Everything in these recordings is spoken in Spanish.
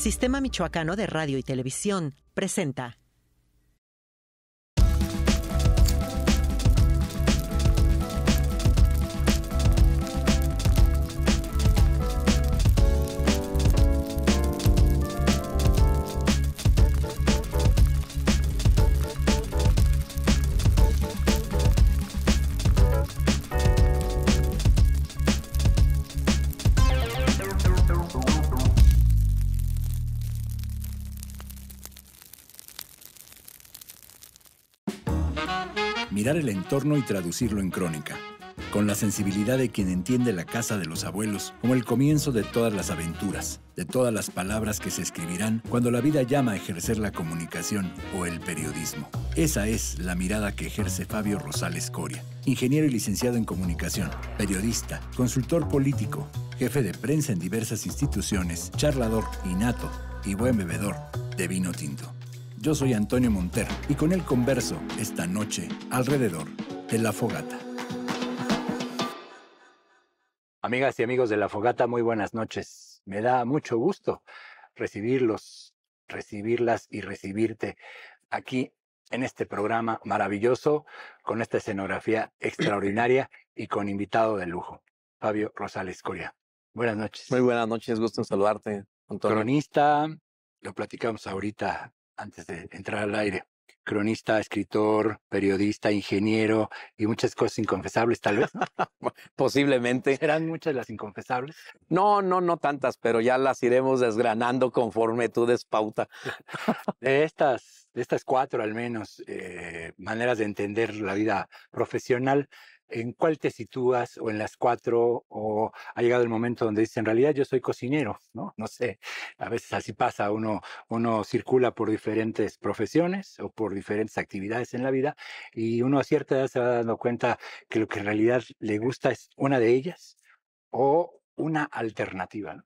Sistema Michoacano de Radio y Televisión presenta el entorno y traducirlo en crónica, con la sensibilidad de quien entiende la casa de los abuelos como el comienzo de todas las aventuras, de todas las palabras que se escribirán cuando la vida llama a ejercer la comunicación o el periodismo. Esa es la mirada que ejerce Fabio Rosales Coria, ingeniero y licenciado en comunicación, periodista, consultor político, jefe de prensa en diversas instituciones, charlador, innato y buen bebedor de vino tinto. Yo soy Antonio Monter y con él converso esta noche alrededor de la fogata. Amigas y amigos de la fogata, muy buenas noches. Me da mucho gusto recibirlos, recibirlas y recibirte aquí en este programa maravilloso, con esta escenografía extraordinaria y con invitado de lujo, Fabio Rosales Coria. Buenas noches. Muy buenas noches, gusto en saludarte. Cronista, lo platicamos ahorita antes de entrar al aire. Cronista, escritor, periodista, ingeniero y muchas cosas inconfesables, tal vez. Posiblemente. ¿Serán muchas las inconfesables? No, no, no tantas, pero ya las iremos desgranando conforme tú despauta. de estas, de estas cuatro al menos eh, maneras de entender la vida profesional, en cuál te sitúas o en las cuatro o ha llegado el momento donde dices, en realidad yo soy cocinero, ¿no? No sé, a veces así pasa, uno, uno circula por diferentes profesiones o por diferentes actividades en la vida y uno a cierta edad se va dando cuenta que lo que en realidad le gusta es una de ellas o una alternativa.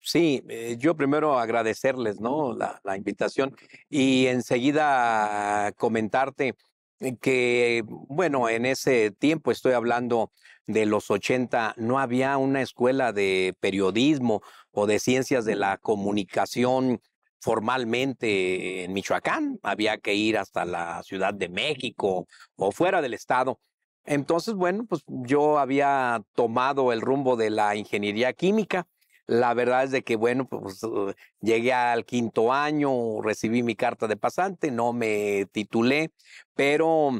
Sí, eh, yo primero agradecerles ¿no? la invitación y enseguida comentarte eh, que, bueno, en ese tiempo estoy hablando de los 80, no había una escuela de periodismo o de ciencias de la comunicación formalmente en Michoacán, había que ir hasta la Ciudad de México o fuera del estado. Entonces, bueno, pues yo había tomado el rumbo de la ingeniería química la verdad es de que, bueno, pues uh, llegué al quinto año, recibí mi carta de pasante, no me titulé, pero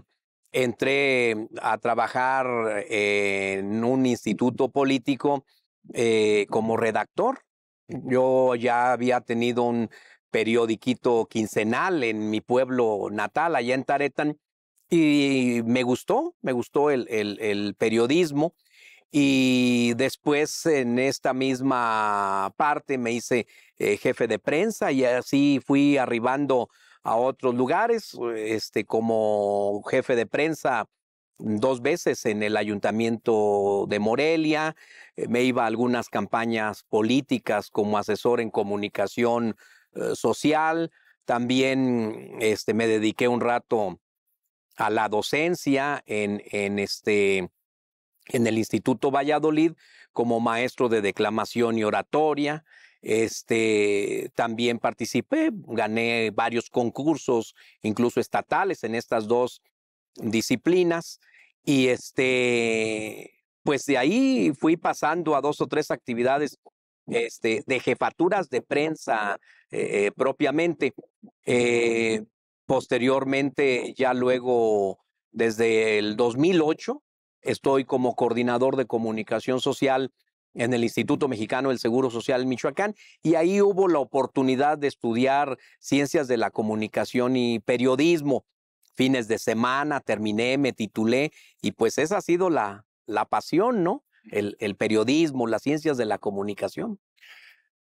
entré a trabajar eh, en un instituto político eh, como redactor. Yo ya había tenido un periodiquito quincenal en mi pueblo natal, allá en Taretan, y me gustó, me gustó el, el, el periodismo. Y después en esta misma parte me hice eh, jefe de prensa y así fui arribando a otros lugares, este, como jefe de prensa dos veces en el ayuntamiento de Morelia, eh, me iba a algunas campañas políticas como asesor en comunicación eh, social, también este, me dediqué un rato a la docencia en, en, este, en el Instituto Valladolid como maestro de declamación y oratoria. Este, también participé, gané varios concursos, incluso estatales, en estas dos disciplinas. Y este, pues de ahí fui pasando a dos o tres actividades este, de jefaturas de prensa eh, eh, propiamente. Eh, posteriormente, ya luego, desde el 2008, Estoy como coordinador de comunicación social en el Instituto Mexicano del Seguro Social Michoacán y ahí hubo la oportunidad de estudiar ciencias de la comunicación y periodismo. Fines de semana terminé, me titulé y pues esa ha sido la, pasión, ¿no? El, el periodismo, las ciencias de la comunicación.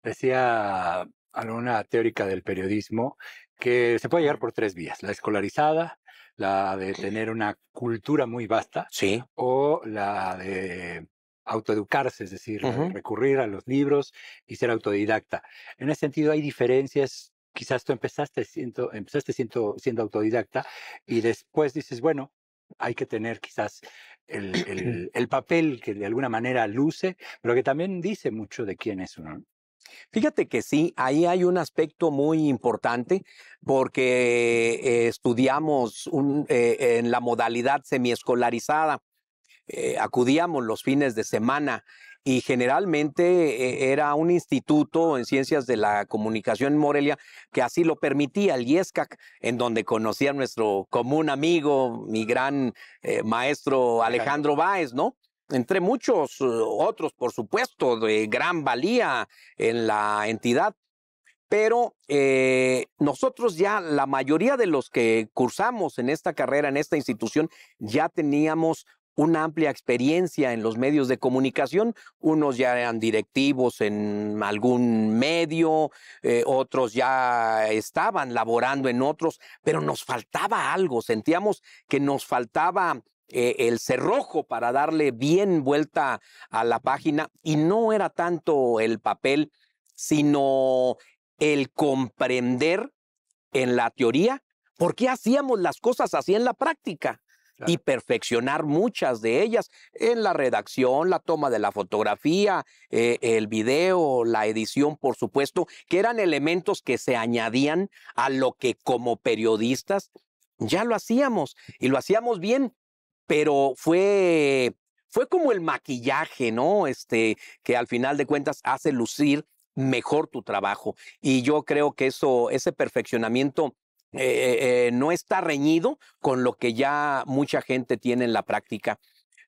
Decía alguna teórica del periodismo que se puede llegar por tres vías, la escolarizada, la de tener una cultura muy vasta sí. o la de autoeducarse, es decir, eh, recurrir a los libros y ser autodidacta. En ese sentido hay diferencias. Quizás tú empezaste siendo, empezaste siendo autodidacta y después dices, bueno, hay que tener quizás el, el, papel que de alguna manera luce, pero que también dice mucho de quién es uno. Fíjate que sí, ahí hay un aspecto muy importante porque eh, estudiamos eh, en la modalidad semiescolarizada, eh, acudíamos los fines de semana y generalmente era un instituto en ciencias de la comunicación en Morelia que así lo permitía, el IESCAC, en donde conocía a nuestro común amigo, mi gran maestro Alejandro Báez, ¿no? entre muchos eh, otros, por supuesto, de gran valía en la entidad. Pero eh, nosotros ya, la mayoría de los que cursamos en esta carrera, en esta institución, ya teníamos una amplia experiencia en los medios de comunicación. Unos ya eran directivos en algún medio, eh, otros ya estaban laborando en otros, pero nos faltaba algo, sentíamos que nos faltaba eh, el cerrojo para darle bien vuelta a la página y no era tanto el papel, sino el comprender en la teoría por qué hacíamos las cosas así en la práctica. y perfeccionar muchas de ellas en la redacción, la toma de la fotografía, eh, el video, la edición, por supuesto, que eran elementos que se añadían a lo que como periodistas ya lo hacíamos y lo hacíamos bien pero fue, fue como el maquillaje, ¿no? Este, que al final de cuentas hace lucir mejor tu trabajo. Y yo creo que eso, ese perfeccionamiento eh, eh, eh, no está reñido con lo que ya mucha gente tiene en la práctica.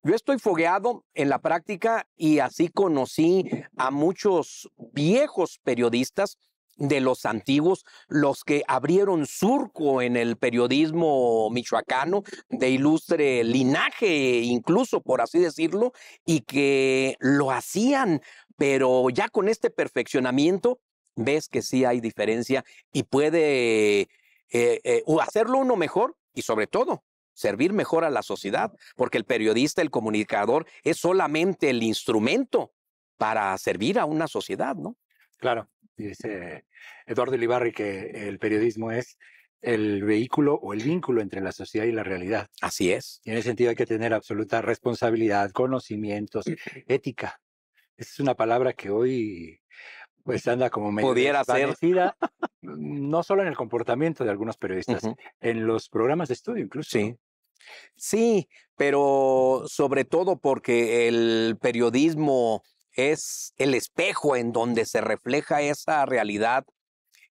Yo estoy fogueado en la práctica y así conocí a muchos viejos periodistas de los antiguos, los que abrieron surco en el periodismo michoacano, de ilustre linaje incluso, por así decirlo, y que lo hacían, pero ya con este perfeccionamiento, ves que sí hay diferencia y puede eh, eh, hacerlo uno mejor y sobre todo servir mejor a la sociedad, porque el periodista, el comunicador, es solamente el instrumento para servir a una sociedad, ¿no? Claro dice Eduardo ibarri, que el periodismo es el vehículo o el vínculo entre la sociedad y la realidad. Así es. Y en ese sentido hay que tener absoluta responsabilidad, conocimientos, ética. Esa es una palabra que hoy pues anda como medio Pudiera no solo en el comportamiento de algunos periodistas, en los programas de estudio incluso. Sí. Sí, pero sobre todo porque el periodismo es el espejo en donde se refleja esa realidad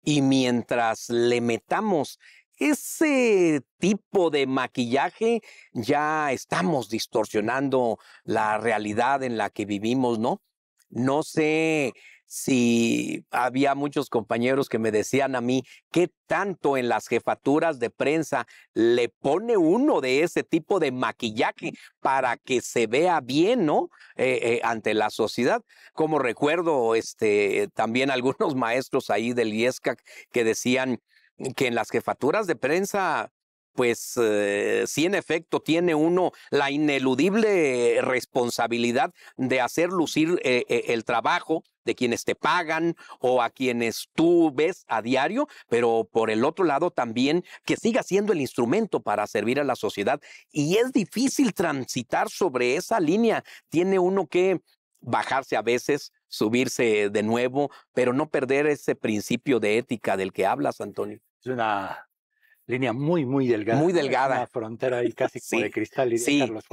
y mientras le metamos ese tipo de maquillaje, ya estamos distorsionando la realidad en la que vivimos, ¿no? No sé si había muchos compañeros que me decían a mí, ¿qué tanto en las jefaturas de prensa le pone uno de ese tipo de maquillaje para que se vea bien, ¿no? Eh, eh, ante la sociedad. Como recuerdo este, también algunos maestros ahí del IESCAC que decían que en las jefaturas de prensa pues eh, sí en efecto tiene uno la ineludible responsabilidad de hacer lucir eh, eh, el trabajo de quienes te pagan o a quienes tú ves a diario, pero por el otro lado también que siga siendo el instrumento para servir a la sociedad. Y es difícil transitar sobre esa línea. Tiene uno que bajarse a veces, subirse de nuevo, pero no perder ese principio de ética del que hablas, Antonio. Es una línea muy, muy delgada. Muy delgada. La frontera ahí casi como de cristal y Carlos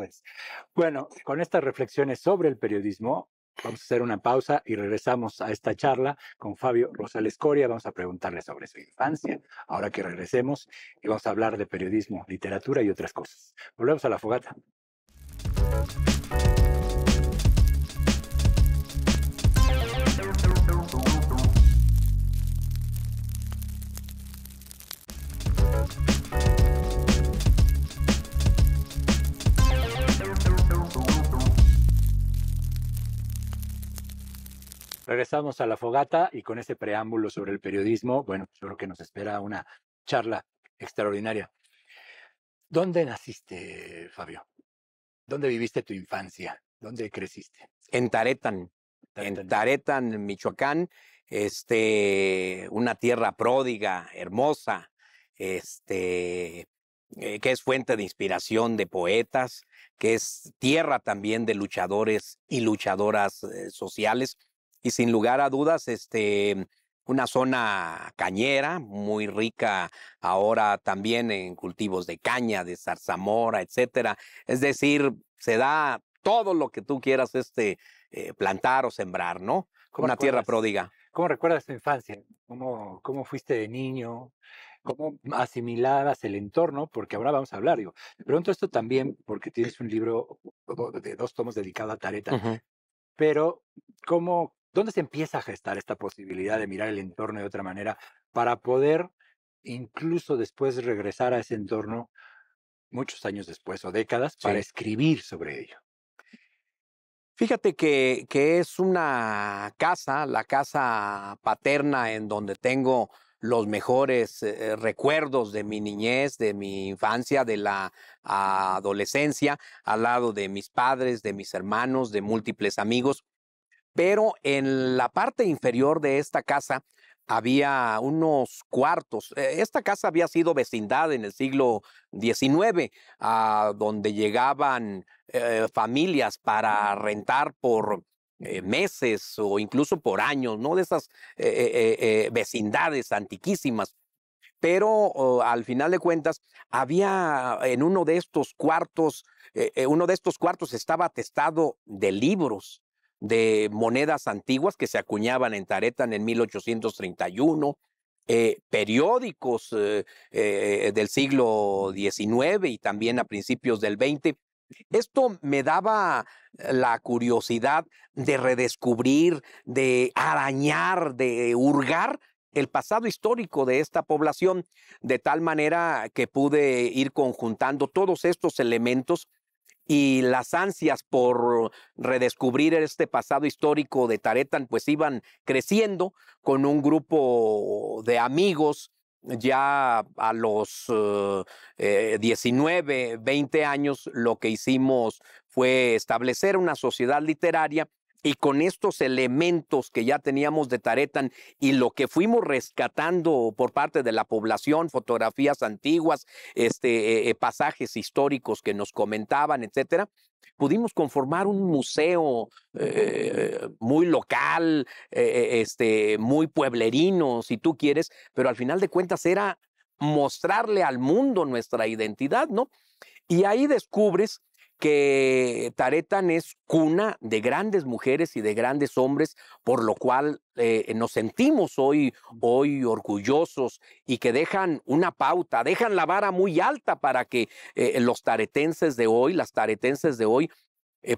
Bueno, con estas reflexiones sobre el periodismo, vamos a hacer una pausa y regresamos a esta charla con Fabio Rosales Coria. Vamos a preguntarle sobre su infancia, ahora que regresemos, y vamos a hablar de periodismo, literatura y otras cosas. Volvemos a la fogata. Regresamos a la fogata y con ese preámbulo sobre el periodismo, bueno, yo creo que nos espera una charla extraordinaria. ¿Dónde naciste, Fabio? ¿Dónde viviste tu infancia? ¿Dónde creciste? En Taretan, en Taretan, Michoacán, este, una tierra pródiga, hermosa, este, eh, que es fuente de inspiración de poetas, que es tierra también de luchadores y luchadoras eh, sociales y sin lugar a dudas, este, una zona cañera, muy rica ahora también en cultivos de caña, de zarzamora, etcétera. Es decir, se da todo lo que tú quieras este, eh, plantar o sembrar, ¿no? Como una tierra pródiga. ¿Cómo recuerdas tu infancia? ¿Cómo, ¿Cómo fuiste de niño? ¿Cómo asimilabas el entorno? Porque ahora vamos a hablar. Digo, de pronto esto también, porque tienes un libro de dos tomos dedicado a Tareta. Pero, ¿cómo, ¿Dónde se empieza a gestar esta posibilidad de mirar el entorno de otra manera para poder incluso después regresar a ese entorno muchos años después o décadas para escribir sobre ello? Fíjate que, es una casa, la casa paterna en donde tengo los mejores eh, recuerdos de mi niñez, de mi infancia, de la adolescencia, al lado de mis padres, de mis hermanos, de múltiples amigos pero en la parte inferior de esta casa había unos cuartos. E, esta casa había sido vecindad en el siglo XIX, a donde llegaban eh, familias para rentar por eh, meses o incluso por años, ¿no? De esas eh, vecindades antiquísimas. Pero oh, al final de cuentas, había en uno de estos cuartos, uno de estos cuartos estaba atestado de libros de monedas antiguas que se acuñaban en Taretan en 1831, eh, periódicos eh, eh, del siglo XIX y también a principios del XX. Esto me daba la curiosidad de redescubrir, de arañar, de hurgar el pasado histórico de esta población, de tal manera que pude ir conjuntando todos estos elementos y las ansias por redescubrir este pasado histórico de Taretan pues iban creciendo con un grupo de amigos ya a los 19, eh, 20 eh, años lo que hicimos fue establecer una sociedad literaria y con estos elementos que ya teníamos de Taretan y lo que fuimos rescatando por parte de la población, fotografías antiguas, este, eh, eh, pasajes históricos que nos comentaban, etcétera, pudimos conformar un museo eh, muy local, este, muy pueblerino, si tú quieres, pero al final de cuentas era mostrarle al mundo nuestra identidad, ¿no? Y ahí descubres que Taretan es cuna de grandes mujeres y de grandes hombres, por lo cual eh, eh, nos sentimos hoy, hoy orgullosos y que dejan una pauta, dejan la vara muy alta para que eh, los taretenses de hoy, las taretenses de hoy,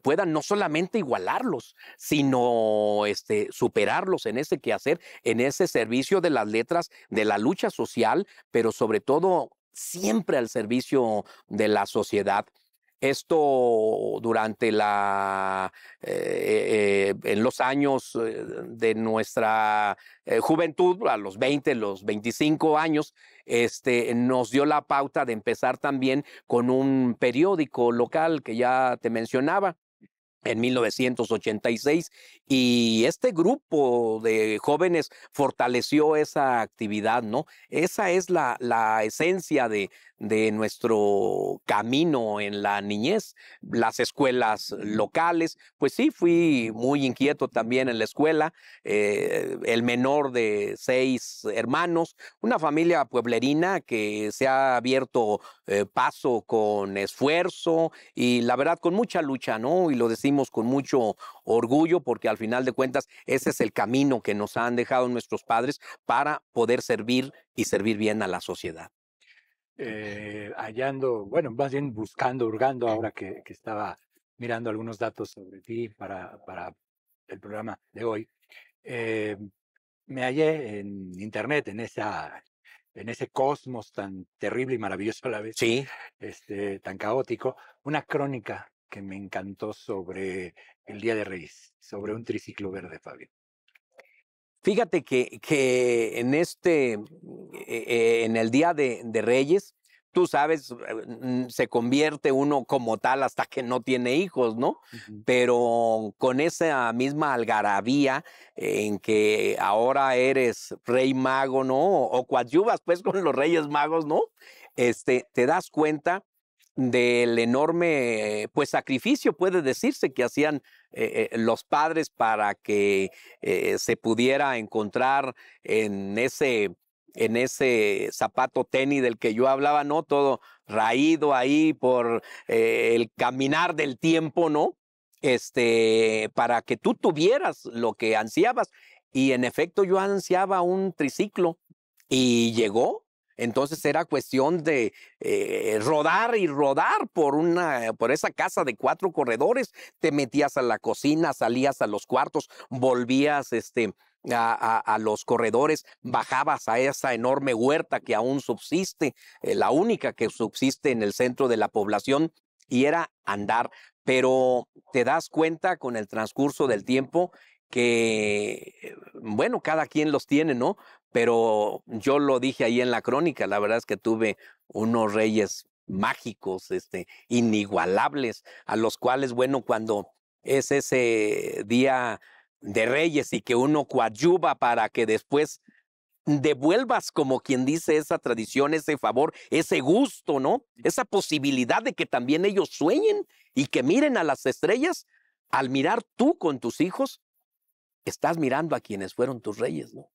puedan no solamente igualarlos, sino este, superarlos en ese quehacer, en ese servicio de las letras, de la lucha social, pero sobre todo siempre al servicio de la sociedad. Esto durante la, eh, eh, en los años eh, de nuestra juventud, a los 20, los 25 años, este, nos dio la pauta de empezar también con un periódico local que ya te mencionaba en 1986 y este grupo de jóvenes fortaleció esa actividad, ¿no? Esa es la, la esencia de, de nuestro camino en la niñez, las escuelas locales. Pues sí, fui muy inquieto también en la escuela, eh, el menor de seis hermanos, una familia pueblerina que se ha abierto eh, paso con esfuerzo y la verdad con mucha lucha, ¿no? Y lo decimos con mucho orgullo porque al final de cuentas ese es el camino que nos han dejado nuestros padres para poder servir y servir bien a la sociedad. Eh, hallando, bueno, más bien buscando, hurgando ahora que, estaba mirando algunos datos sobre ti para, para el programa de hoy, eh, me hallé en internet, en esa en ese cosmos tan terrible y maravilloso a la vez, sí. este, tan caótico, una crónica que me encantó sobre el Día de Reyes, sobre un triciclo verde, Fabio. Fíjate que, en este, eh, eh, en el Día de, Reyes, tú sabes, eh, se convierte uno como tal hasta que no tiene hijos, ¿no? Pero con esa misma algarabía en que ahora eres rey mago, ¿no? O coadyuvas pues con los reyes magos, ¿no? Este, te das cuenta del enorme pues sacrificio puede decirse que hacían eh, eh, los padres para que eh, se pudiera encontrar en ese en ese zapato tenis del que yo hablaba, ¿no? Todo raído ahí por el caminar del tiempo, ¿no? Este, para que tú tuvieras lo que ansiabas. Y en efecto yo ansiaba un triciclo y llegó entonces era cuestión de eh, rodar y rodar por, una, por esa casa de cuatro corredores. Te metías a la cocina, salías a los cuartos, volvías este, a, los corredores, bajabas a esa enorme huerta que aún subsiste, eh, la única que subsiste en el centro de la población, y era andar. Pero te das cuenta con el transcurso del tiempo que, eh, bueno, cada quien los tiene, ¿no? pero yo lo dije ahí en la crónica, la verdad es que tuve unos reyes mágicos, este, inigualables, a los cuales, bueno, cuando es ese día de reyes y que uno coadyuva para que después devuelvas, como quien dice, esa tradición, ese favor, ese gusto, ¿no? Esa posibilidad de que también ellos sueñen y que miren a las estrellas, al mirar tú con tus hijos, estás mirando a quienes fueron tus reyes, ¿no?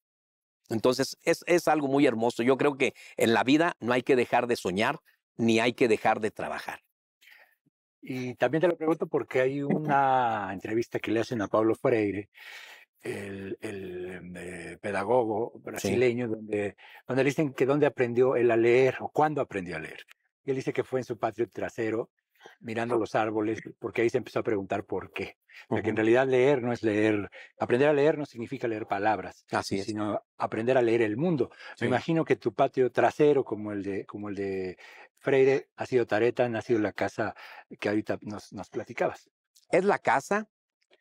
Entonces, es, es algo muy hermoso. Yo creo que en la vida no hay que dejar de soñar ni hay que dejar de trabajar. Y también te lo pregunto porque hay una entrevista que le hacen a Pablo Freire, el, mm, eh, pedagogo brasileño, donde, donde le dicen que dónde aprendió él a leer o cuándo aprendió a leer. Y él dice que fue en su patio trasero mirando los árboles, porque ahí se empezó a preguntar por qué. Porque en realidad leer no es leer, aprender a leer no significa leer palabras, sino aprender a leer el mundo. Me imagino que tu patio trasero, como el de, como el de Freire, ha sido tareta, ha sido la casa que ahorita nos, nos platicabas. Es la casa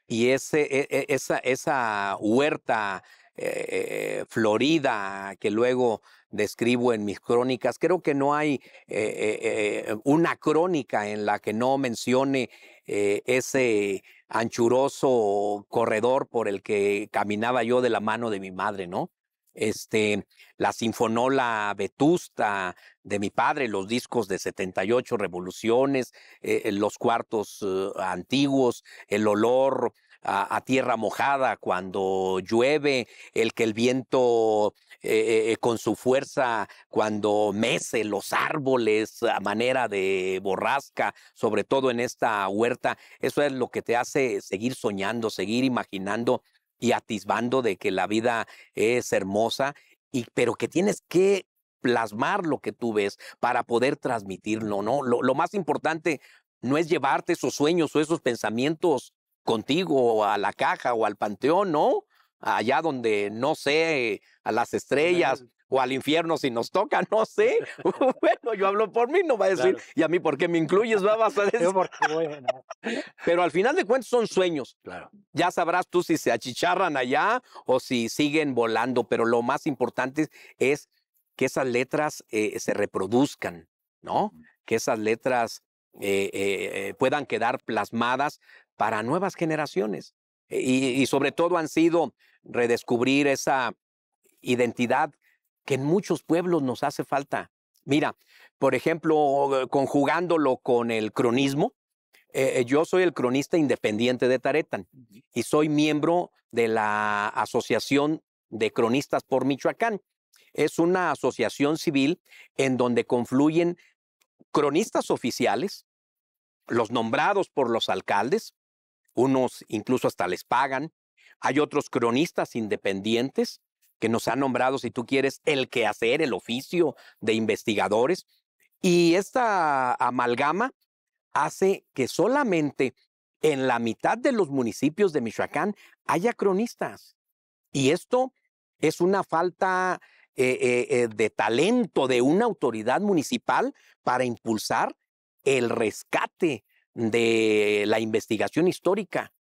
y ese, e, e, esa, esa huerta eh, florida que luego describo en mis crónicas. Creo que no hay eh, eh, una crónica en la que no mencione ese anchuroso corredor por el que caminaba yo de la mano de mi madre, ¿no? Este, la sinfonola vetusta de mi padre, los discos de 78 revoluciones, los cuartos antiguos, el olor a, tierra mojada, cuando llueve, el que el viento eh, eh, con su fuerza cuando mece los árboles a manera de borrasca, sobre todo en esta huerta. Eso es lo que te hace seguir soñando, seguir imaginando y atisbando de que la vida es hermosa, y, pero que tienes que plasmar lo que tú ves para poder transmitirlo, ¿no? Lo, lo más importante no es llevarte esos sueños o esos pensamientos contigo o a la caja o al panteón, ¿no? Allá donde, no sé, a las estrellas o al infierno si nos toca, no sé. bueno, yo hablo por mí, no va a decir, y a mí, ¿por qué me incluyes? ¿Va? a decir. Pero al final de cuentas son sueños. Claro. Ya sabrás tú si se achicharran allá o si siguen volando, pero lo más importante es que esas letras eh, se reproduzcan, ¿no? Que esas letras eh, eh, puedan quedar plasmadas para nuevas generaciones. Eh, y, sobre todo han sido redescubrir esa identidad que en muchos pueblos nos hace falta. Mira, por ejemplo, eh, conjugándolo con el cronismo, eh, yo soy el cronista independiente de Taretan y soy miembro de la Asociación de Cronistas por Michoacán. Es una asociación civil en donde confluyen cronistas oficiales, los nombrados por los alcaldes, unos incluso hasta les pagan. Hay otros cronistas independientes que nos han nombrado, si tú quieres, el quehacer, el oficio de investigadores. Y esta amalgama hace que solamente en la mitad de los municipios de Michoacán haya cronistas. Y esto es una falta eh, eh, eh, de talento de una autoridad municipal para impulsar el rescate de la investigación histórica.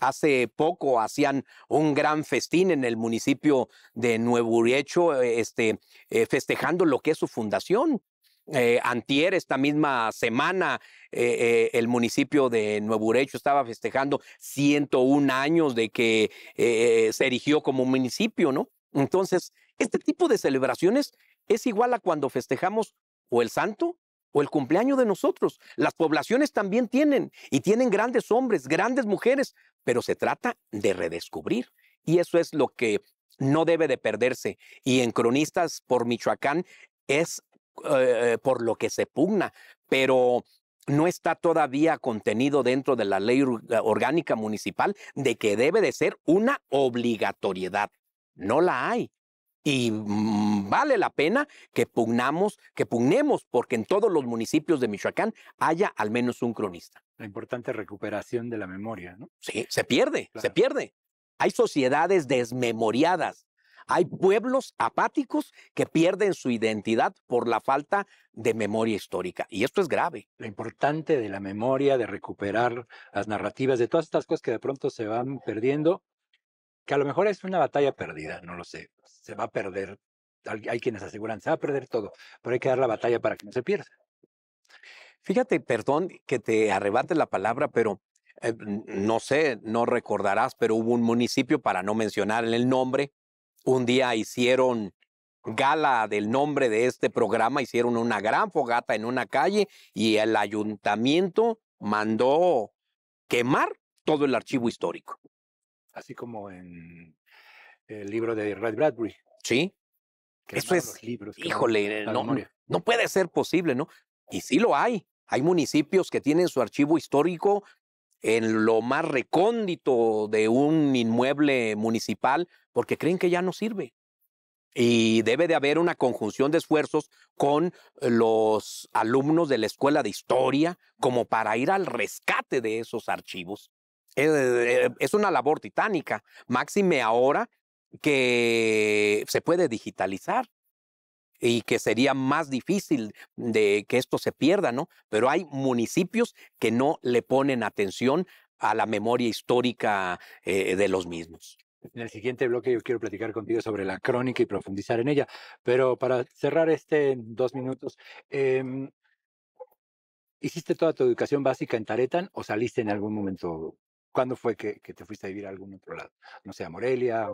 Hace poco hacían un gran festín en el municipio de Nuevo Uriecho, eh, este, eh, festejando lo que es su fundación. Eh, antier, esta misma semana, el municipio de Nuevo Urecho estaba festejando 101 años de que se erigió como municipio, ¿no? Entonces, este tipo de celebraciones es igual a cuando festejamos o el santo o el cumpleaños de nosotros. Las poblaciones también tienen y tienen grandes hombres, grandes mujeres, pero se trata de redescubrir. Y eso es lo que no debe de perderse. Y en Cronistas por Michoacán es eh, por lo que se pugna, pero no está todavía contenido dentro de la ley eh, orgánica municipal de que debe de ser una obligatoriedad. No la hay. Y mm, vale la pena que pugnamos, que pugnemos, porque en todos los municipios de Michoacán haya al menos un cronista. La importante recuperación de la memoria, ¿no? Sí, se pierde, se pierde. Hay sociedades desmemoriadas, hay pueblos apáticos que pierden su identidad por la falta de memoria histórica. Y esto es grave. Lo importante de la memoria, de recuperar las narrativas, de todas estas cosas que de pronto se van perdiendo, que a lo mejor es una batalla perdida, no lo sé, se va a perder, hay, quienes aseguran, se va a perder todo, pero hay que dar la batalla para que no se pierda. Fíjate, perdón que te arrebate la palabra, pero eh, no sé, no recordarás, pero hubo un municipio, para no mencionar el nombre, un día hicieron gala del nombre de este programa, hicieron una gran fogata en una calle y el ayuntamiento mandó quemar todo el archivo histórico así como en el libro de Ray Bradbury. Sí. Eso es, híjole, no, no puede ser posible, ¿no? Y sí lo hay. Hay municipios que tienen su archivo histórico en lo más recóndito de un inmueble municipal porque creen que ya no sirve. Y debe de haber una conjunción de esfuerzos con los alumnos de la escuela de historia como para ir al rescate de esos archivos eh, eh, eh, es una labor titánica, máxime ahora que se puede digitalizar y que sería más difícil de que esto se pierda, ¿no? Pero hay municipios que no le ponen atención a la memoria histórica de los mismos. En el siguiente bloque yo quiero platicar contigo sobre la crónica y profundizar en ella, pero para cerrar este dos minutos, em, ¿hiciste toda tu educación básica en Taretan o saliste en algún momento ¿Cuándo fue que, te fuiste a vivir a algún otro lado? No sé, a Morelia.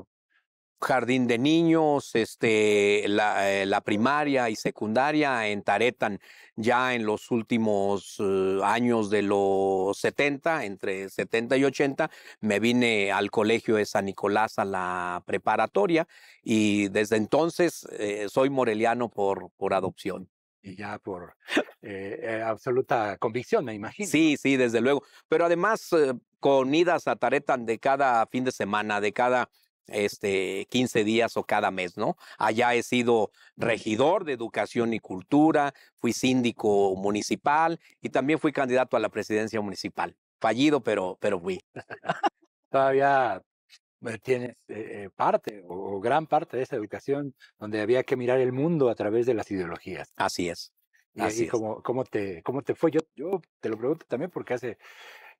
Jardín de niños, este, eh, la, primaria y secundaria en Taretan, ya en los últimos eh, años de los 70, entre 70 y 80, me vine al colegio de San Nicolás a la preparatoria y desde entonces eh, soy moreliano por, por adopción y ya por absoluta convicción, me imagino. Sí, sí, desde luego. Pero además, idas a taretan de cada fin de semana, de cada este, 15 días o cada mes, ¿no? Allá he sido regidor de educación y cultura, fui síndico municipal y también fui candidato a la presidencia municipal. Fallido, pero, pero fui. Todavía eh, tienes eh, eh, parte o gran parte de esa educación donde había que mirar el mundo a través de las ideologías. Así es. así cómo, te, cómo te fue. Yo, yo te lo pregunto también porque hace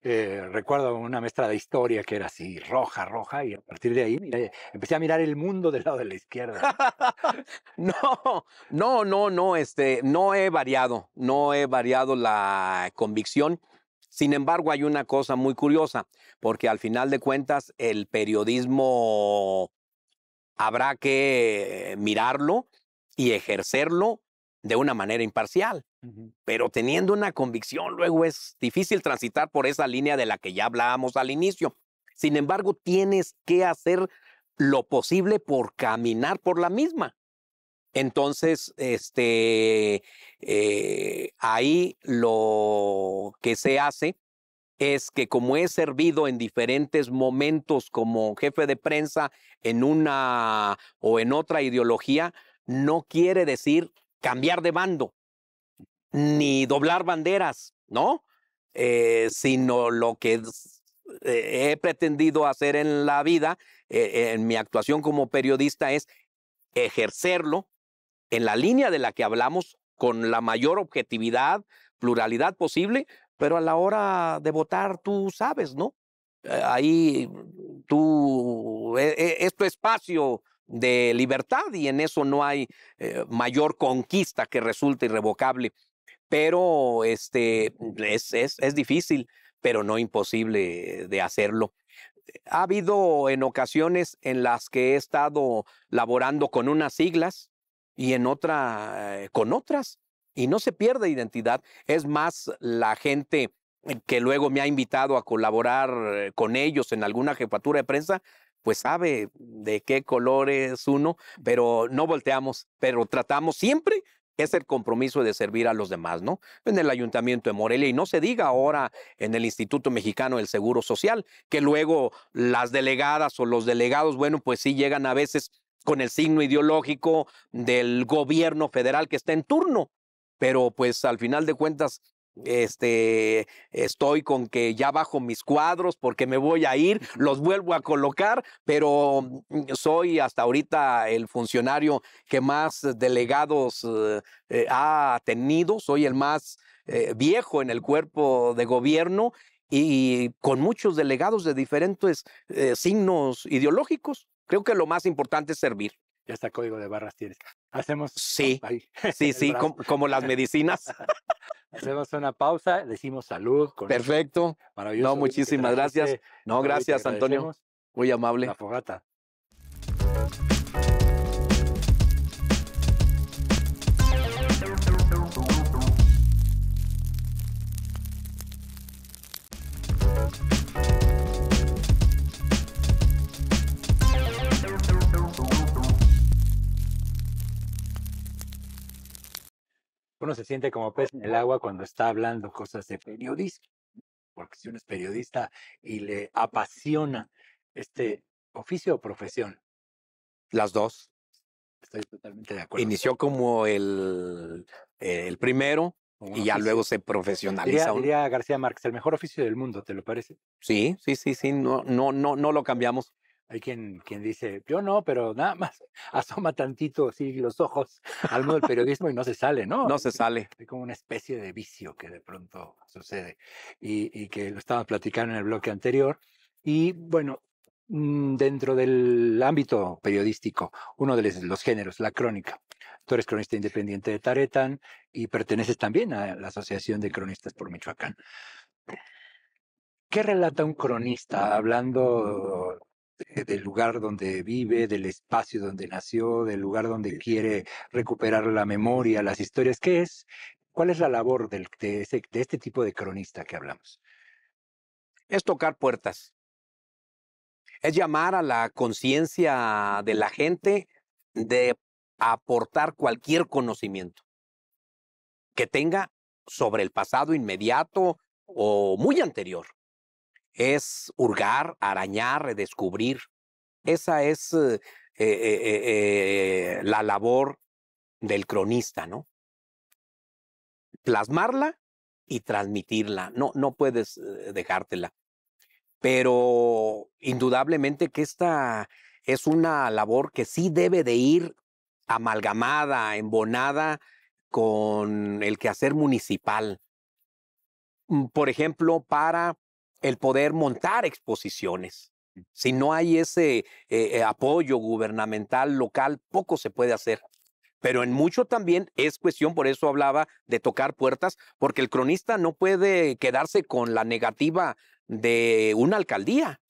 eh, recuerdo una maestra de historia que era así, roja, roja, y a partir de ahí empecé a mirar el mundo del lado de la izquierda. no, no, no, no, este, no he variado, no he variado la convicción. Sin embargo, hay una cosa muy curiosa, porque al final de cuentas el periodismo habrá que mirarlo y ejercerlo de una manera imparcial. Pero teniendo una convicción, luego es difícil transitar por esa línea de la que ya hablábamos al inicio. Sin embargo, tienes que hacer lo posible por caminar por la misma. Entonces, este, eh, ahí lo que se hace es que como he servido en diferentes momentos como jefe de prensa en una o en otra ideología, no quiere decir cambiar de bando, ni doblar banderas, ¿no? Eh, sino lo que eh, he pretendido hacer en la vida, eh, en mi actuación como periodista, es ejercerlo en la línea de la que hablamos con la mayor objetividad, pluralidad posible, pero a la hora de votar tú sabes, ¿no? ahí tú, es tu espacio, de libertad y en eso no hay eh, mayor conquista que resulte irrevocable. Pero este, es, difícil, pero no imposible de hacerlo. Ha habido en ocasiones en las que he estado laborando con unas siglas y en otra eh, con otras y no se pierde identidad. Es más, la gente que luego me ha invitado a colaborar eh, con ellos en alguna jefatura de prensa pues sabe de qué color es uno, pero no volteamos, pero tratamos siempre es el compromiso de servir a los demás, ¿no? En el Ayuntamiento de Morelia y no se diga ahora en el Instituto Mexicano del Seguro Social, que luego las delegadas o los delegados, bueno, pues sí llegan a veces con el signo ideológico del gobierno federal que está en turno, pero pues al final de cuentas este, estoy con que ya bajo mis cuadros porque me voy a ir, los vuelvo a colocar, pero mm, soy hasta ahorita el funcionario que más delegados eh, eh, ha tenido, soy el más eh, viejo en el cuerpo de gobierno y con muchos delegados de diferentes signos ideológicos. Creo que lo más importante es servir ya está código de barras tienes. Hacemos. Sí, sí, sí, como, las medicinas. Hacemos una pausa, decimos salud. Perfecto. Maravilloso. No, muchísimas gracias. No, gracias, Antonio. Muy amable. La fogata. uno se siente como pez en el agua cuando está hablando cosas de periodismo, porque si uno es periodista y le apasiona este oficio o profesión. Las dos. Estoy totalmente de acuerdo. Inició como el, eh, el primero y ya luego se profesionaliza. Diría, García Márquez, el mejor oficio del mundo, ¿te lo parece? Sí, sí, sí, sí, no, no, no, no lo cambiamos. Hay quien, quien dice, yo no, pero nada más asoma tantito así los ojos al mundo del periodismo y no se sale, ¿no? No se sale. Es como una especie de vicio que de pronto sucede y, y que lo estábamos platicando en el bloque anterior. Y bueno, mm, dentro del ámbito periodístico, uno de los géneros, la crónica. Tú eres cronista independiente de Taretan y perteneces también a la Asociación de Cronistas por Michoacán. ¿Qué relata un cronista hablando eh, del lugar donde vive, del espacio donde nació, del lugar donde quiere recuperar la memoria, las historias. ¿Qué es? ¿Cuál es la labor de, de este tipo de cronista que hablamos? Es tocar puertas. Es llamar a la conciencia de la gente de aportar cualquier conocimiento que tenga sobre el pasado inmediato o muy anterior es hurgar, arañar, redescubrir. Esa es eh, eh, eh, la labor del cronista, ¿no? Plasmarla y transmitirla. No, no puedes dejártela. Pero indudablemente que esta es una labor que sí debe de ir amalgamada, embonada con el quehacer municipal. Mm, por ejemplo, para el poder montar exposiciones. Mm. Si no hay ese eh, eh, apoyo gubernamental local, poco se puede hacer. Pero en mucho también es cuestión, por eso hablaba de tocar puertas, porque el cronista no puede quedarse con la negativa de una alcaldía.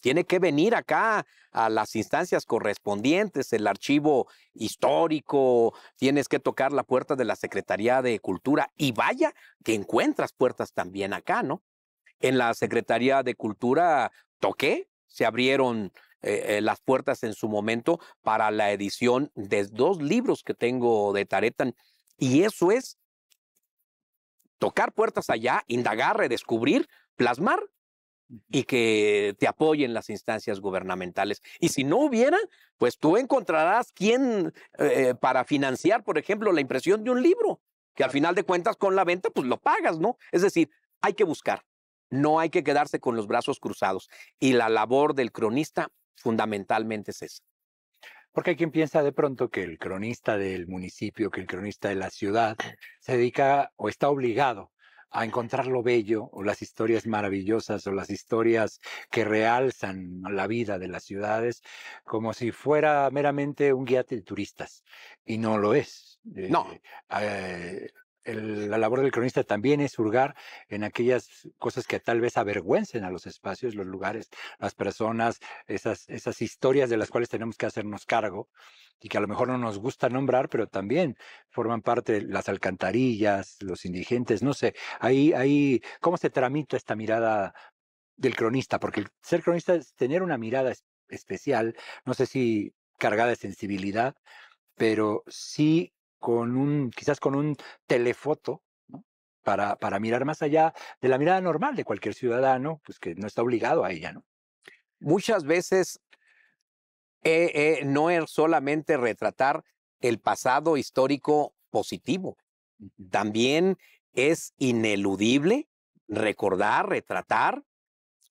Tiene que venir acá a las instancias correspondientes, el archivo histórico, tienes que tocar la puerta de la Secretaría de Cultura y vaya que encuentras puertas también acá, ¿no? En la Secretaría de Cultura toqué, se abrieron eh, eh, las puertas en su momento para la edición de dos libros que tengo de Taretan. Y eso es tocar puertas allá, indagar, redescubrir, plasmar y que te apoyen las instancias gubernamentales. Y si no hubiera, pues tú encontrarás quién eh, para financiar, por ejemplo, la impresión de un libro, que al final de cuentas con la venta, pues lo pagas, ¿no? Es decir, hay que buscar. No hay que quedarse con los brazos cruzados. Y la labor del cronista fundamentalmente es esa. Porque hay quien piensa de pronto que el cronista del municipio, que el cronista de la ciudad, se dedica o está obligado a encontrar lo bello o las historias maravillosas o las historias que realzan la vida de las ciudades, como si fuera meramente un guía de turistas. Y no lo es. No. Eh, eh, la labor del cronista también es hurgar en aquellas cosas que tal vez avergüencen a los espacios, los lugares, las personas, esas, esas historias de las cuales tenemos que hacernos cargo y que a lo mejor no nos gusta nombrar, pero también forman parte las alcantarillas, los indigentes, no sé, ahí, ahí, ¿cómo se tramita esta mirada del cronista? Porque ser cronista es tener una mirada especial, no sé si cargada de sensibilidad, pero sí con un, quizás con un telefoto, para, para mirar más allá de la mirada normal de cualquier ciudadano, pues que no está obligado a ella, ¿no? Muchas veces eh, eh, no es solamente retratar el pasado histórico positivo, también es ineludible recordar, retratar,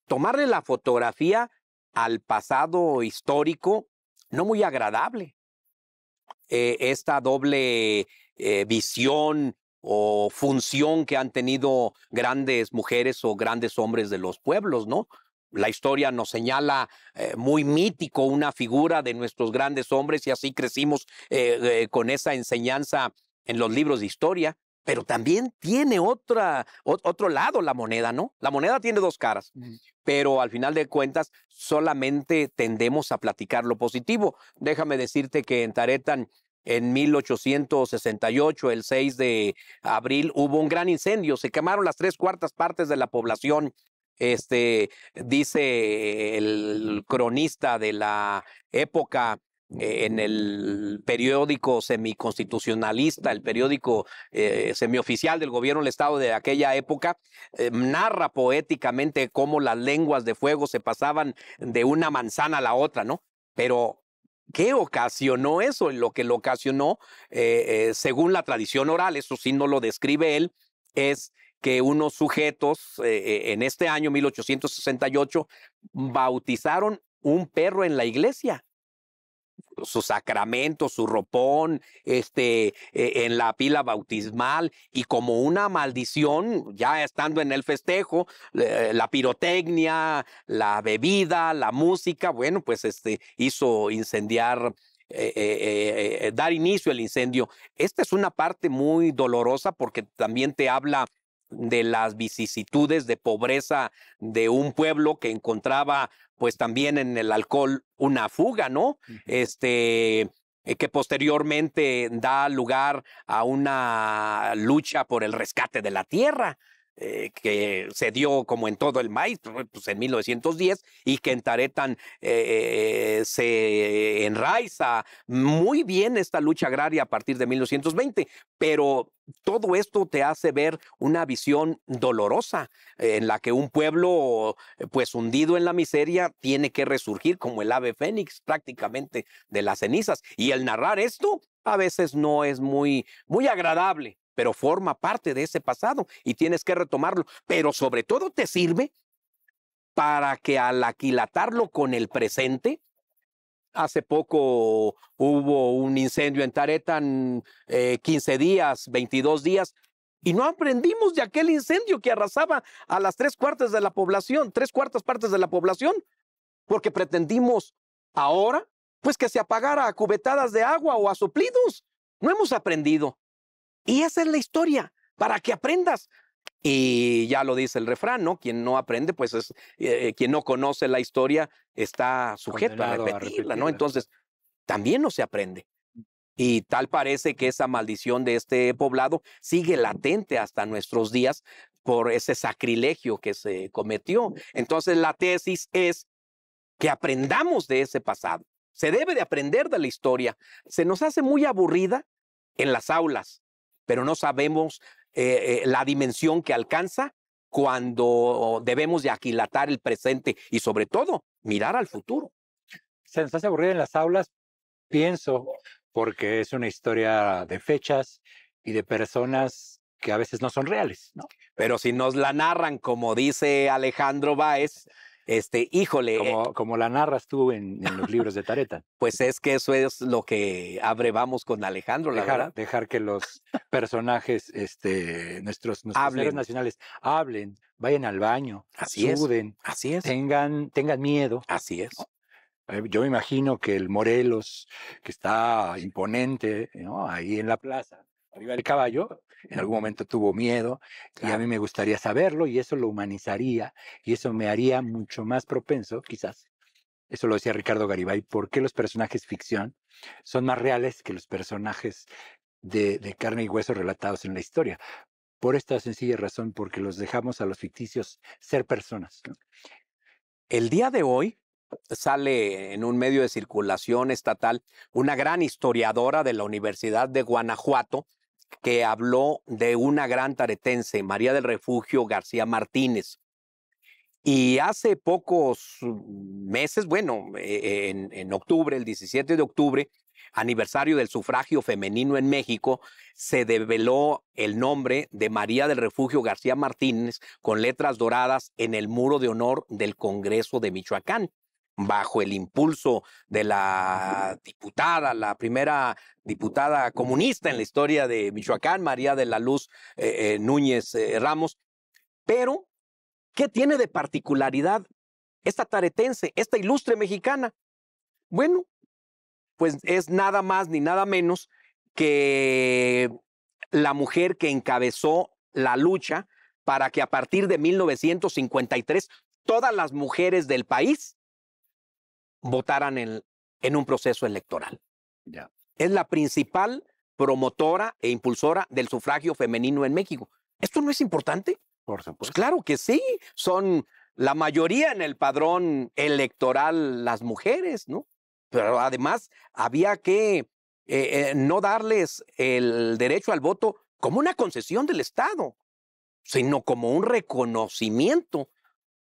tomarle la fotografía al pasado histórico no muy agradable, eh, esta doble eh, visión o función que han tenido grandes mujeres o grandes hombres de los pueblos, ¿no? La historia nos señala eh, muy mítico una figura de nuestros grandes hombres y así crecimos con esa enseñanza en los libros de historia pero también tiene otra, otro lado la moneda, ¿no? La moneda tiene dos caras, pero al final de cuentas solamente tendemos a platicar lo positivo. Déjame decirte que en Taretan, en 1868, el 6 de abril, hubo un gran incendio, se quemaron las tres cuartas partes de la población. Este, dice el cronista de la época, eh, en el periódico semiconstitucionalista, el periódico eh, semioficial del gobierno del Estado de aquella época, eh, narra poéticamente cómo las lenguas de fuego se pasaban de una manzana a la otra, ¿no? Pero, ¿qué ocasionó eso? Lo que lo ocasionó, según la tradición oral, eso sí no lo describe él, es que unos sujetos en este año 1868 bautizaron un perro en la iglesia su sacramento, su ropón, este, e, en la pila bautismal y como una maldición, ya estando en el festejo, eh, la pirotecnia, la bebida, la música, bueno, pues este hizo incendiar eh, eh, dar inicio al incendio. Esta es una parte muy dolorosa porque también te habla de las vicisitudes de pobreza de un pueblo que encontraba pues también en el alcohol una fuga, ¿no? Este eh, que posteriormente da lugar a una lucha por el rescate de la tierra. Eh, que se dio como en todo el maíz pues, pues en 1910, y que en Taretan eh, eh, se enraiza muy bien esta lucha agraria a partir de 1920, pero todo esto te hace ver una visión dolorosa en la que un pueblo pues hundido en la miseria tiene que resurgir como el ave fénix prácticamente de las cenizas y el narrar esto a veces no es muy muy agradable pero forma parte de ese pasado y tienes que retomarlo. Pero sobre todo te sirve para que al aquilatarlo con el presente, hace poco hubo un incendio en Taretan, eh, 15 días, 22 días, y no aprendimos de aquel incendio que arrasaba a las tres cuartas de la población, tres cuartas partes de la población, porque pretendimos ahora, pues que se apagara a cubetadas de agua o a suplidos, No hemos aprendido. Y esa es la historia, para que aprendas. Y ya lo dice el refrán, ¿no? Quien no aprende, pues es, eh, eh, quien no conoce la historia está sujeto a a repetirla, ¿no? Entonces, también no se aprende. Y tal parece que esa maldición de este poblado sigue latente hasta nuestros días por ese sacrilegio que se cometió. Entonces la tesis es que aprendamos de ese pasado. Se debe de aprender de la historia. Se nos hace muy aburrida en las aulas, pero no sabemos eh, eh, la dimensión que alcanza cuando debemos de aquilatar el presente y sobre todo mirar al futuro. Se nos hace aburrir en las aulas, pienso, porque es una historia de fechas y de personas que a veces no son reales. Pero si nos la narran, como dice Alejandro Báez, este, híjole. Eh, como, como la narras tú en, los libros de Tareta. Pues es que eso es lo que abrevamos con Alejandro, la dejar, Dejar que los personajes, este, nuestros, nuestros nacionales hablen, vayan al baño, así suden, así es. Tengan, tengan miedo. Así es. Eh, yo me imagino que el Morelos, que está imponente ¿no? ahí en la plaza, el caballo, en algún momento tuvo miedo y a mí me gustaría saberlo y eso lo humanizaría y eso me haría mucho más propenso, quizás. Eso lo decía Ricardo Garibay, ¿por qué los personajes ficción son más reales que los personajes de, carne y hueso relatados en la historia? Por esta sencilla razón, porque los dejamos a los ficticios ser personas. El día de hoy, sale en un medio de circulación estatal una gran historiadora de la Universidad de Guanajuato que habló de una gran taretense, María del Refugio García Martínez. Y hace pocos meses, bueno, eh, en, octubre, el 17 de octubre, aniversario del sufragio femenino en México, se develó el nombre de María del Refugio García Martínez con letras doradas en el muro de honor del Congreso de Michoacán bajo el impulso de la diputada, la primera diputada comunista en la historia de Michoacán, María de la Luz eh, eh, Núñez eh, Ramos. Pero, ¿qué tiene de particularidad esta taretense, esta ilustre mexicana? Bueno, pues es nada más ni nada menos que la mujer que encabezó la lucha para que a partir de 1953 todas las mujeres del país votaran en, un proceso electoral. Es la principal promotora e impulsora del sufragio femenino en México. ¿Esto no es importante? Por pues supuesto. Pues claro que sí, son la mayoría en el padrón electoral las mujeres, ¿no? Pero además había que eh, eh, no darles el derecho al voto como una concesión del Estado, sino como un reconocimiento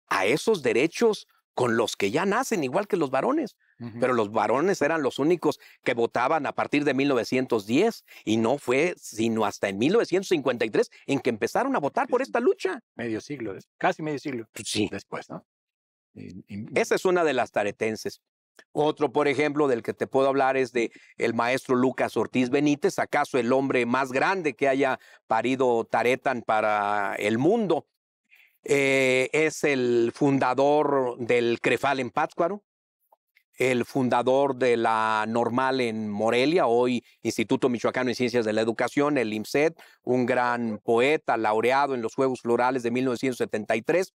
a esos derechos con los que ya nacen, igual que los varones. Pero los varones eran los únicos que votaban a partir de 1910 y no fue sino hasta en 1953 en que empezaron a votar por esta lucha. Medio siglo, casi medio siglo pues sí. después, ¿no? Esa es una de las taretenses. Otro, por ejemplo, del que te puedo hablar es de el maestro Lucas Ortiz Benítez, acaso el hombre más grande que haya parido Taretan para el mundo. Eh, es el fundador del Crefal en Pátzcuaro, el fundador de la Normal en Morelia, hoy Instituto Michoacano de Ciencias de la Educación, el IMSED, un gran poeta laureado en los Juegos Florales de 1973,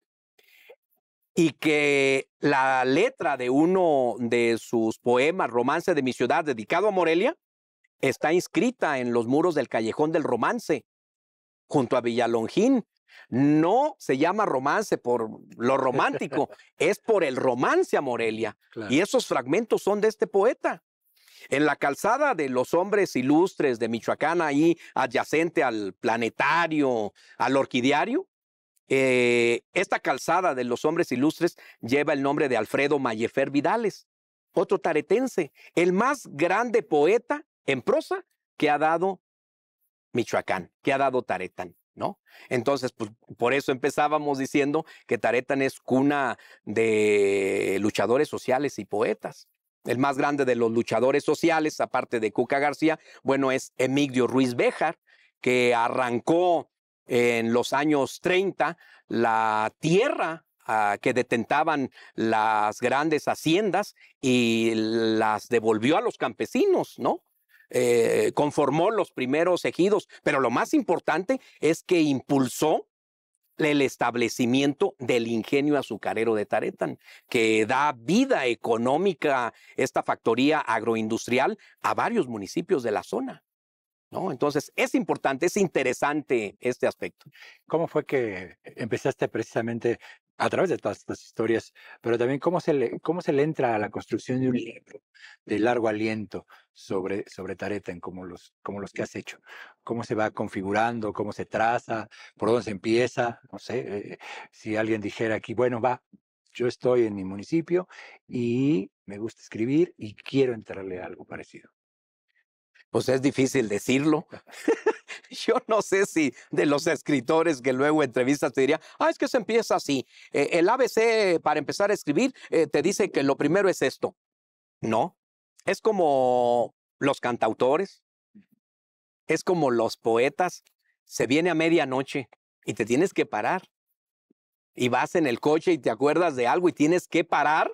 y que la letra de uno de sus poemas, Romance de mi ciudad, dedicado a Morelia, está inscrita en los muros del Callejón del Romance, junto a Villalongín, no se llama romance por lo romántico, es por el romance a Morelia. Y esos fragmentos son de este poeta. En la calzada de los hombres ilustres de Michoacán, ahí adyacente al planetario, al orquidiario, eh, esta calzada de los hombres ilustres lleva el nombre de Alfredo Mayefer Vidales, otro taretense, el más grande poeta en prosa que ha dado Michoacán, que ha dado Taretán. Entonces, pues, por eso empezábamos diciendo que Taretan es cuna de luchadores sociales y poetas. El más grande de los luchadores sociales, aparte de Cuca García, bueno, es Emigdio Ruiz Béjar, que arrancó en los años 30 la tierra ah, que detentaban las grandes haciendas y las devolvió a los campesinos, ¿no? Eh, conformó los primeros ejidos, pero lo más importante es que impulsó el establecimiento del ingenio azucarero de Taretan, que da vida económica esta factoría agroindustrial a varios municipios de la zona. ¿no? Entonces, es importante, es interesante este aspecto. ¿Cómo fue que empezaste precisamente a través de todas estas historias, pero también cómo se, le, cómo se le entra a la construcción de un libro de largo aliento sobre, sobre Tareta, como los, como los que has hecho, cómo se va configurando, cómo se traza, por dónde se empieza, no sé, eh, si alguien dijera aquí, bueno, va, yo estoy en mi municipio y me gusta escribir y quiero entrarle a algo parecido. Pues es difícil decirlo. yo no sé si de los escritores que luego entrevistas te diría, ah, es que se empieza así. Eh, el ABC eh, para empezar a escribir eh, te dice que lo primero es esto. No, es como los cantautores, es como los poetas. Se viene a medianoche y te tienes que parar. Y vas en el coche y te acuerdas de algo y tienes que parar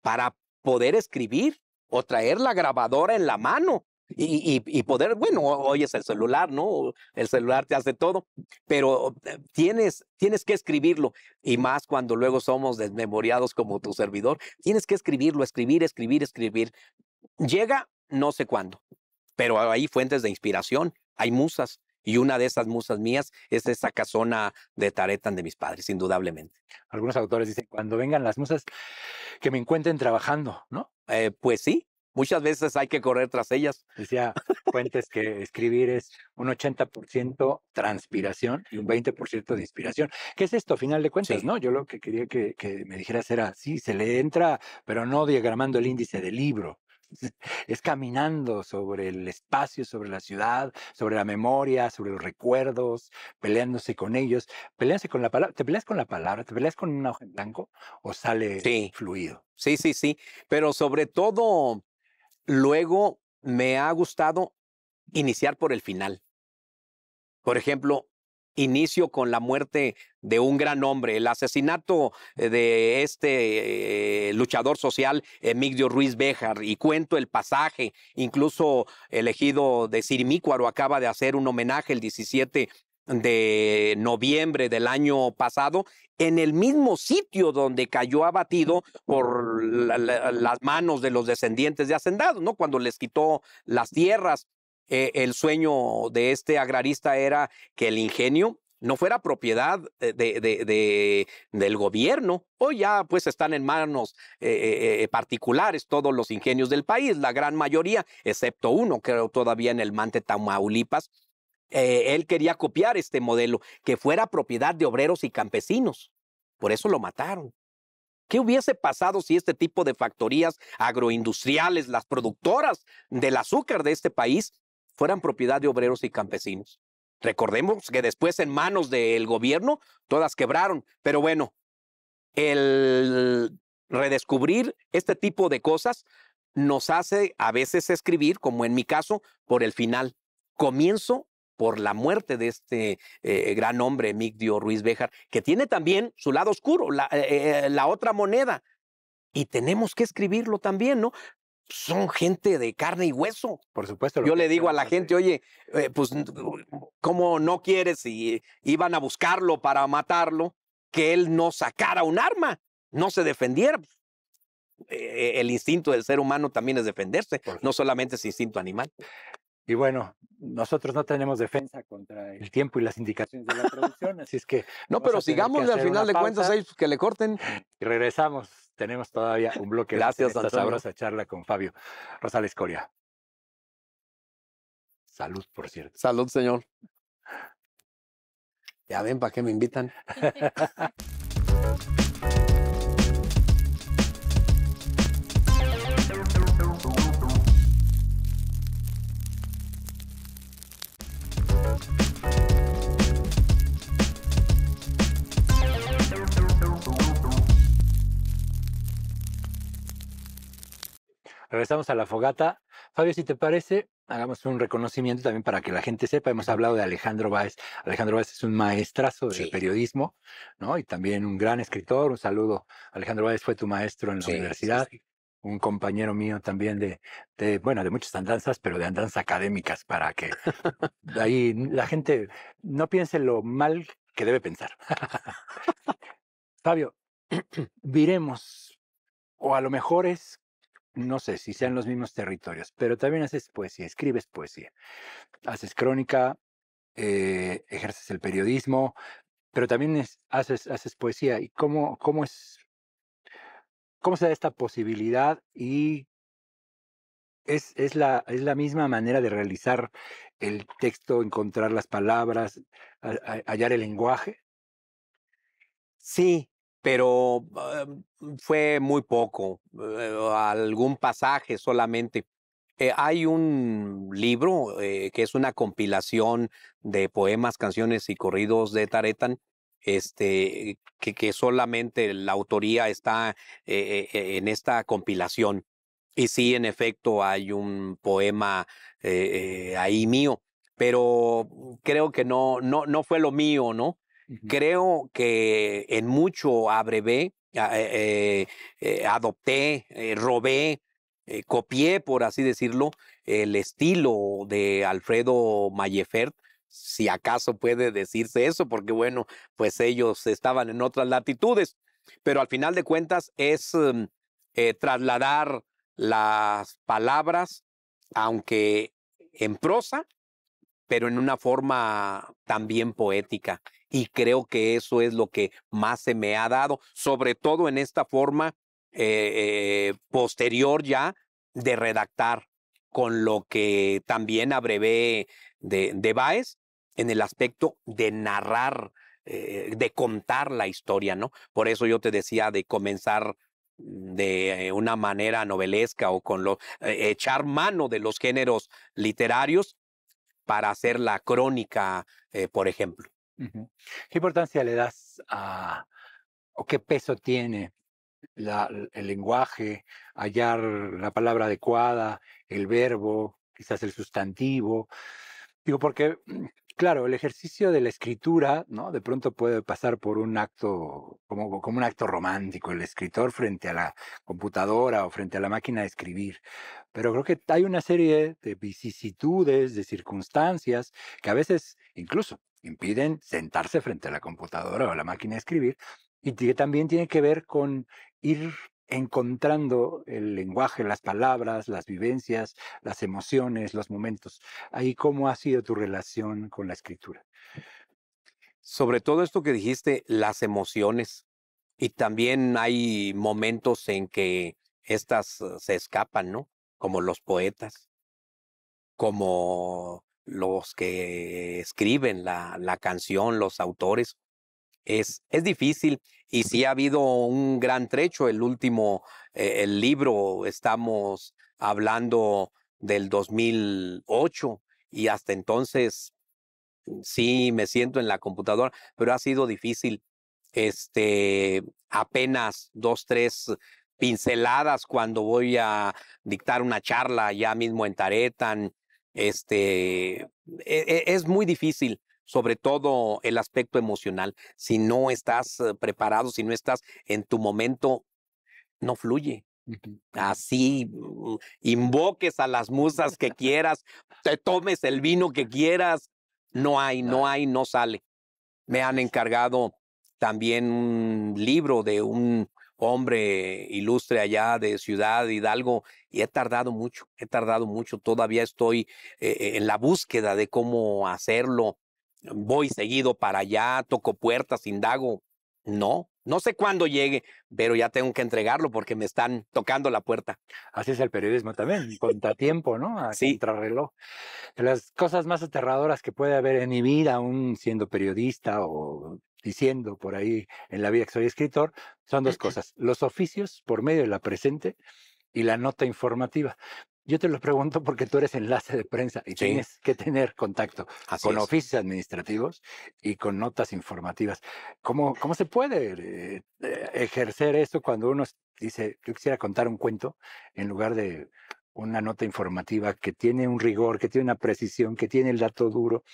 para poder escribir o traer la grabadora en la mano y, poder, bueno, hoy es el celular, ¿no? El celular te hace todo, pero eh, tienes, tienes que escribirlo, y más cuando luego somos desmemoriados como tu servidor, tienes que escribirlo, escribir, escribir, escribir. Llega no sé cuándo, pero hay fuentes de inspiración, hay musas, y una de esas musas mías es esa casona de Taretan de mis padres, indudablemente. Algunos autores dicen, cuando vengan las musas, que me encuentren trabajando, ¿no? Eh, pues sí, muchas veces hay que correr tras ellas. Decía Fuentes que escribir es un 80% transpiración y un 20% de inspiración. ¿Qué es esto, final de cuentas? ¿no? Yo lo que quería que, me dijeras era, sí, se le entra, pero no diagramando el índice del libro es caminando sobre el espacio, sobre la ciudad, sobre la memoria, sobre los recuerdos, peleándose con ellos, peleándose con la palabra, te peleas con la palabra, te peleas con un ojo en blanco o sale fluido. Sí, sí, sí, pero sobre todo Luego me ha gustado iniciar por el final. Por ejemplo, inicio con la muerte de un gran hombre, el asesinato eh, de este eh, luchador social Emigdio Ruiz Béjar, y cuento el pasaje, incluso elegido de Sirimícuaro acaba de hacer un homenaje el 17 de noviembre del año pasado, en el mismo sitio donde cayó abatido por las manos de los descendientes de hacendados, ¿no? Cuando les quitó las tierras. Eh, el sueño de este agrarista era que el ingenio no fuera propiedad de, del gobierno, o ya pues están en manos eh, eh, particulares todos los ingenios del país, la gran mayoría, excepto uno, creo todavía en el Mante Tamaulipas, eh, él quería copiar este modelo, que fuera propiedad de obreros y campesinos. Por eso lo mataron. ¿Qué hubiese pasado si este tipo de factorías agroindustriales, las productoras del azúcar de este país, fueran propiedad de obreros y campesinos? Recordemos que después en manos del gobierno todas quebraron, pero bueno, el redescubrir este tipo de cosas nos hace a veces escribir, como en mi caso, por el final. Comienzo por la muerte de este eh, gran hombre, Migdio Ruiz Bejar, que tiene también su lado oscuro, eh, eh, la, otra moneda. Y tenemos que escribirlo también, ¿no? son gente de carne y hueso. Por supuesto. Yo le digo a la gente, oye, pues, ¿cómo no quieres? Si iban a buscarlo para matarlo, que él no sacara un arma, no se defendiera. el instinto del ser humano también es defenderse, no solamente es instinto animal. Y bueno, nosotros no tenemos defensa contra el tiempo y las indicaciones de la producción, así es que... No, pero sigamos al final de cuentas, ahí, que le corten. Mm, y regresamos, tenemos todavía un bloque. Gracias, de esta sabrosa charla con Fabio Rosales Coria. Salud, por cierto. Salud, señor. Ya ven, ¿para qué me invitan? regresamos a la fogata. Fabio, si te parece, hagamos un reconocimiento también para que la gente sepa. Hemos hablado de Alejandro Báez. Alejandro Báez es un maestrazo del periodismo, ¿no? Y también un gran escritor. Un saludo. Alejandro Báez fue tu maestro en la universidad. un compañero mío también de, de, bueno, de muchas andanzas, pero de andanzas académicas, para que ahí la gente no piense lo mal que debe pensar. Fabio, viremos, o a lo mejor es no sé si sean los mismos territorios, pero también haces poesía, escribes poesía, haces crónica, eh, ejerces el periodismo, pero también haces, haces poesía. ¿Y cómo, cómo es? ¿Cómo se da esta posibilidad? Y es, es, la, es la misma manera de realizar el texto, encontrar las palabras, hallar el lenguaje. Sí, pero ah, mm, fue muy poco, eh, algún pasaje solamente. Eh, hay un libro eh, que es una compilación de poemas, canciones y corridos de Taretan, este, que, que solamente la autoría está en esta compilación. Y sí, en efecto, hay un poema ahí mío, pero mm, creo que no, no, no fue lo mío, ¿no? Creo que en mucho abrevé, ah, eh, eh, eh, adopté, robé, copié, por así decirlo, el estilo de Alfredo Mayefert, si acaso puede decirse eso, porque bueno, pues ellos estaban en otras latitudes, pero al final de cuentas es mm, trasladar las palabras, aunque en prosa, pero en una forma también poética. Y creo que eso es lo que más se me ha dado, sobre todo en esta forma eh, eh, posterior ya de redactar, con lo que también abrevé de, de Baez en el aspecto de narrar, eh, de contar la historia, ¿no? Por eso yo te decía de comenzar de una manera novelesca o con lo echar mano de los géneros literarios para hacer la crónica, por ejemplo. ¿Qué importancia le das a, o qué peso tiene el lenguaje, hallar la palabra adecuada, el verbo, quizás el sustantivo? Digo, porque, mm, claro, el ejercicio de la escritura, ¿no? De pronto puede pasar por un acto, como, como un acto romántico, el escritor frente a la computadora o frente a la máquina de escribir. Pero creo que hay una serie de vicisitudes, de circunstancias, que a veces incluso impiden sentarse frente a la computadora o a la máquina de escribir y que también tiene que ver con ir encontrando el lenguaje, las palabras, las vivencias, las emociones, los momentos. Ahí cómo ha sido tu relación con la escritura. Sobre todo esto que dijiste, las emociones. Y también hay momentos en que estas eh, se escapan, ¿no? Como los poetas, como los que escriben la, la canción, los autores. Es, es, difícil y sí ha habido un gran trecho. El último, eh, el libro, estamos hablando del 2008 y hasta entonces sí me siento en la computadora, pero ha sido difícil. Este, apenas dos, tres pinceladas cuando voy a dictar una charla ya mismo en Taretan este, e, e, es muy difícil, sobre todo el aspecto emocional. Si no estás eh, preparado, si no estás en tu momento, no fluye. Así mm, invoques a las musas que quieras, te tomes el vino que quieras, no hay, no hay, no sale. Me han encargado también un libro de un hombre ilustre allá de Ciudad Hidalgo y he tardado mucho, he tardado mucho, todavía estoy eh, eh, en la búsqueda de cómo hacerlo, voy seguido para allá, toco puertas, indago, no, no sé cuándo llegue, pero ya tengo que entregarlo porque me están tocando la puerta. Así es el periodismo también, contratiempo, ¿no? así sí. Contrarreloj. las cosas más aterradoras que puede haber en mi vida, aún siendo periodista o diciendo por ahí en la vida que soy escritor, son dos cosas, los oficios por medio de la presente y la nota informativa. Yo te lo pregunto porque tú eres enlace de prensa y tienes que tener contacto con oficios administrativos y con notas informativas. ¿Cómo, cómo se puede eh, eh, ejercer eso cuando uno dice, yo quisiera contar un cuento en lugar de una nota informativa que tiene un rigor, que tiene una precisión, que tiene el dato duro?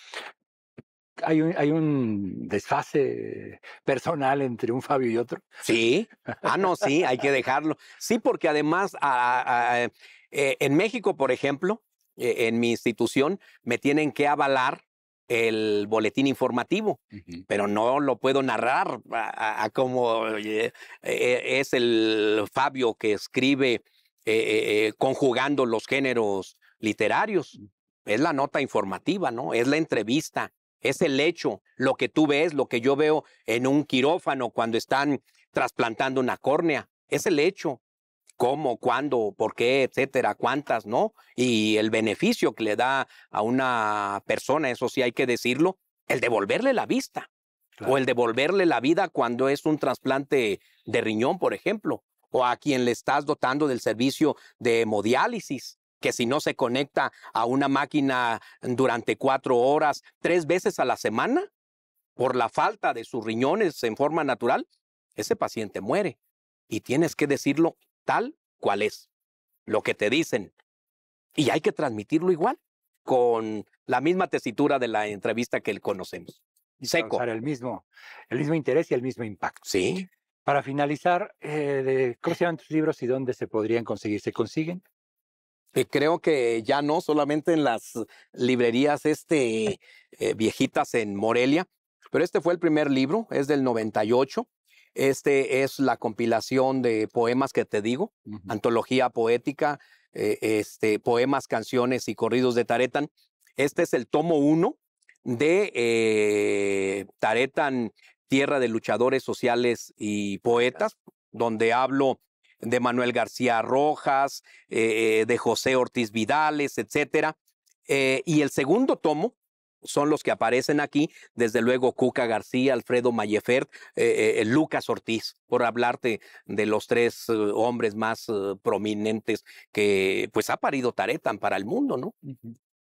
hay un, desfase personal entre un Fabio y otro. Sí, ah, no, sí, hay que dejarlo. Sí, porque además eh, en México, por ejemplo, eh, en mi institución, me tienen que avalar el boletín informativo, pero no lo puedo narrar a, cómo e, e, es el Fabio que escribe eh, conjugando los géneros literarios. Mm. Es la nota informativa, ¿no? Es la entrevista es el hecho, lo que tú ves, lo que yo veo en un quirófano cuando están trasplantando una córnea, es el hecho. ¿Cómo, cuándo, por qué, etcétera, cuántas, ¿no? Y el beneficio que le da a una persona, eso sí hay que decirlo, el devolverle la vista o el devolverle la vida cuando es un trasplante de riñón, por ejemplo, o a quien le estás dotando del servicio de hemodiálisis, que si no se conecta a una máquina durante cuatro horas, tres veces a la semana, por la falta de sus riñones en forma natural, ese paciente muere. Y tienes que decirlo tal cual es, lo que te dicen. Y hay que transmitirlo igual, con la misma tesitura de la entrevista que conocemos. Seco. El mismo, el mismo interés y el mismo impacto. Sí. Para finalizar, eh, ¿cómo se llaman tus libros y dónde se podrían conseguir? ¿Se consiguen? Eh, creo que ya no, solamente en las librerías este, eh, viejitas en Morelia, pero este fue el primer libro, es del 98. Este es la compilación de poemas que te digo, antología poética, eh, este, poemas, canciones y corridos de Taretan. Este es el tomo uno de Taretan, Tierra de Luchadores Sociales y Poetas, donde hablo de Manuel García Rojas, eh, eh, de José Ortiz Vidales, etc. Eh, y el segundo tomo son los que aparecen aquí, desde luego Cuca García, Alfredo Mayefert, Lucas Ortiz, por hablarte de los tres hombres más prominentes que pues ha parido Taretan para el mundo, ¿no?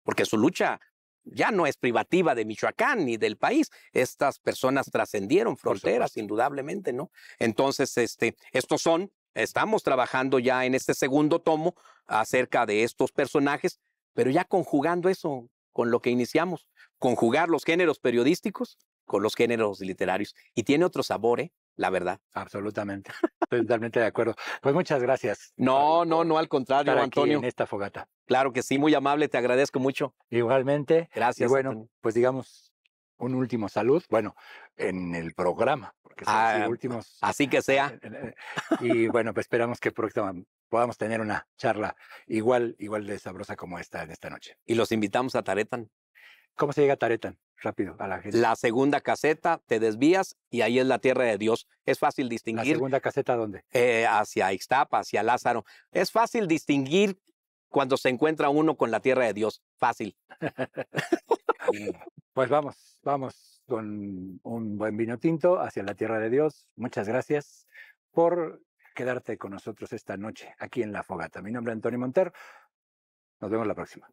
Porque su lucha ya no es privativa de Michoacán ni del país. Estas personas trascendieron fronteras, indudablemente, ¿no? Entonces, este, estos son Estamos trabajando ya en este segundo tomo acerca de estos personajes, pero ya conjugando eso con lo que iniciamos, conjugar los géneros periodísticos con los géneros literarios. Y tiene otro sabor, ¿eh? la verdad. Absolutamente. totalmente de acuerdo. Pues muchas gracias. No, no, no, al contrario, Antonio. En esta fogata. Claro que sí, muy amable, te agradezco mucho. Igualmente. Gracias. Y bueno, pues digamos, un último salud, bueno, en el programa, porque ah, últimos. Así que sea. Y bueno, pues esperamos que próxima, podamos tener una charla igual, igual de sabrosa como esta en esta noche. Y los invitamos a Taretan. ¿Cómo se llega a Taretan? Rápido, a la gente. La segunda caseta, te desvías y ahí es la tierra de Dios. Es fácil distinguir. ¿La segunda caseta dónde? Eh, hacia Ixtapa, hacia Lázaro. Es fácil distinguir cuando se encuentra uno con la tierra de Dios. Fácil. Pues vamos, vamos con un buen vino tinto hacia la tierra de Dios. Muchas gracias por quedarte con nosotros esta noche aquí en la fogata. Mi nombre es Antonio Monter. Nos vemos la próxima.